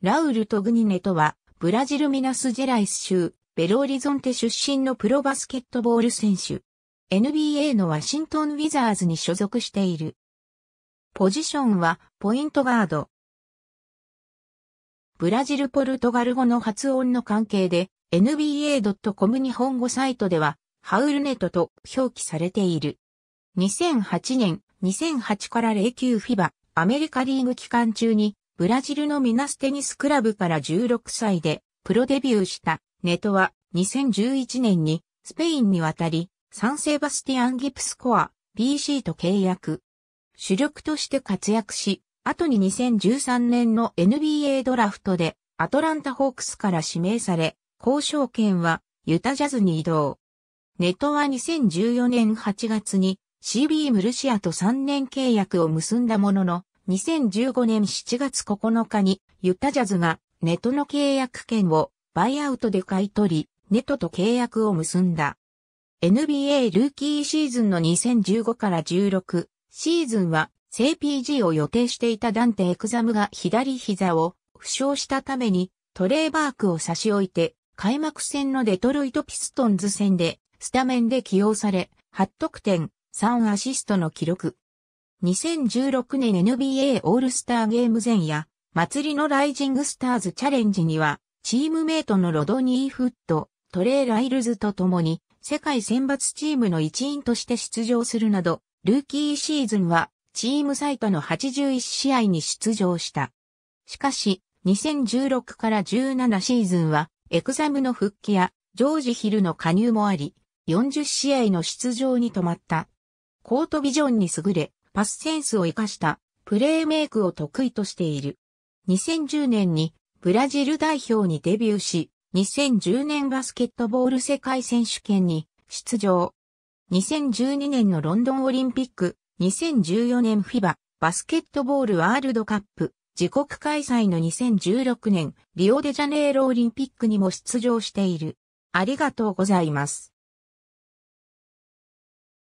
ラウル・トグニネとは、ブラジルミナスジェライス州、ベローリゾンテ出身のプロバスケットボール選手。NBA のワシントン・ウィザーズに所属している。ポジションは、ポイントガード。ブラジル・ポルトガル語の発音の関係で、NBA.com 日本語サイトでは、ハウルネトと表記されている。2008年、2008から09フィバ、アメリカリーグ期間中に、ブラジルのミナステニスクラブから16歳でプロデビューしたネトは2011年にスペインに渡りサンセバスティアンギプスコア BC と契約。主力として活躍し、後に2013年の NBA ドラフトでアトランタホークスから指名され、交渉権はユタジャズに移動。ネトは2014年8月に CB ムルシアと3年契約を結んだものの、2015年7月9日にユタジャズがネトの契約権をバイアウトで買い取り、ネトと契約を結んだ。NBA ルーキーシーズンの2015から16シーズンは正 PG を予定していたダンテ・エクザムが左膝を負傷したためにトレーバークを差し置いて開幕戦のデトロイト・ピストンズ戦でスタメンで起用され8得点3アシストの記録。2016年 NBA オールスターゲーム前夜、祭りのライジングスターズチャレンジには、チームメイトのロドニー・フット、トレイ・ライルズと共に、世界選抜チームの一員として出場するなど、ルーキーシーズンは、チーム最多の81試合に出場した。しかし、2016から17シーズンは、エクザムの復帰や、ジョージ・ヒルの加入もあり、40試合の出場に止まった。コートビジョンに優れ、パスセンスを活かしたプレーメイクを得意としている。2010年にブラジル代表にデビューし、2010年バスケットボール世界選手権に出場。2012年のロンドンオリンピック、2014年フィババスケットボールワールドカップ、自国開催の2016年リオデジャネイロオリンピックにも出場している。ありがとうございます。